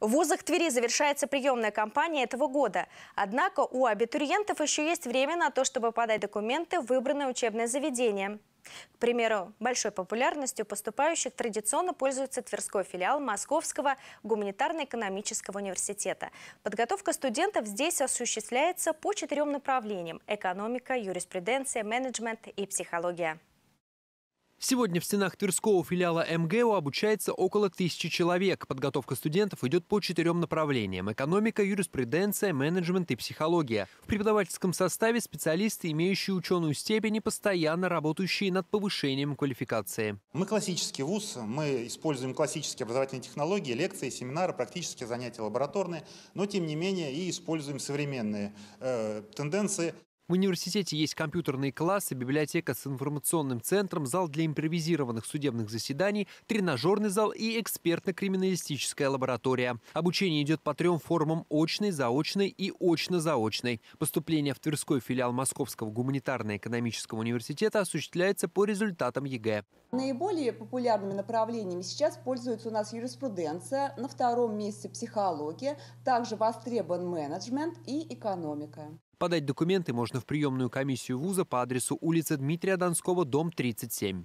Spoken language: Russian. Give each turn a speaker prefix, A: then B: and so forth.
A: В вузах Твери завершается приемная кампания этого года. Однако у абитуриентов еще есть время на то, чтобы подать документы в выбранное учебное заведение. К примеру, большой популярностью поступающих традиционно пользуется Тверской филиал Московского гуманитарно-экономического университета. Подготовка студентов здесь осуществляется по четырем направлениям – экономика, юриспруденция, менеджмент и психология.
B: Сегодня в стенах Тверского филиала МГУ обучается около тысячи человек. Подготовка студентов идет по четырем направлениям – экономика, юриспруденция, менеджмент и психология. В преподавательском составе специалисты, имеющие ученую степень и постоянно работающие над повышением квалификации.
C: Мы классический вуз, мы используем классические образовательные технологии, лекции, семинары, практические занятия лабораторные, но тем не менее и используем современные э, тенденции.
B: В университете есть компьютерные классы, библиотека с информационным центром, зал для импровизированных судебных заседаний, тренажерный зал и экспертно-криминалистическая лаборатория. Обучение идет по трем формам – очной, заочной и очно-заочной. Поступление в Тверской филиал Московского гуманитарно-экономического университета осуществляется по результатам ЕГЭ.
D: Наиболее популярными направлениями сейчас пользуются у нас юриспруденция, на втором месте психология, также востребован менеджмент и экономика.
B: Подать документы можно в приемную комиссию вуза по адресу улица Дмитрия Донского, дом 37.